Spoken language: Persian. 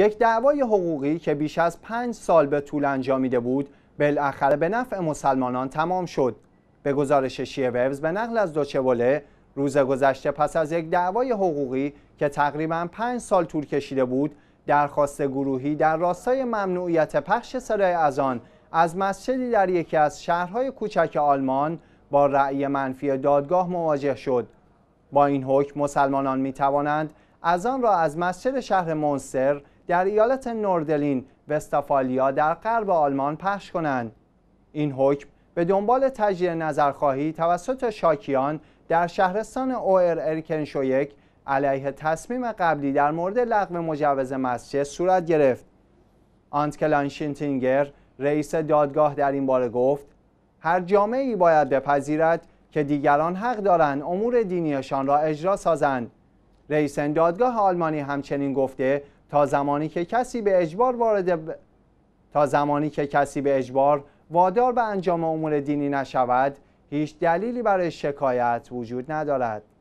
یک دعوای حقوقی که بیش از پنج سال به طول انجامیده بود بالاخره به نفع مسلمانان تمام شد به گزارش شیه ویوز به نقل از دوچوله روز گذشته پس از یک دعوای حقوقی که تقریبا پنج سال طول کشیده بود درخواست گروهی در راستای ممنوعیت پخش صدای اذان از مسجدی در یکی از شهرهای کوچک آلمان با رأی منفی دادگاه مواجه شد با این حکم مسلمانان می توانند از آن را از مسجد شهر مونستر در ایالت نوردلین وستافالیا در غرب آلمان پخش کنند این حکم به دنبال تجدید نظرخواهی توسط شاکیان در شهرستان اوئر ارکنشویک علیه تصمیم قبلی در مورد لغو مجوز مسجد صورت گرفت آنت شینتینگر رئیس دادگاه در این باره گفت هر جامعه ای باید بپذیرد که دیگران حق دارند امور دینیشان را اجرا سازند رئیس دادگاه آلمانی همچنین گفته تا زمانی که کسی به اجبار وارد تا زمانی که کسی به اجبار وادار به انجام امور دینی نشود هیچ دلیلی برای شکایت وجود ندارد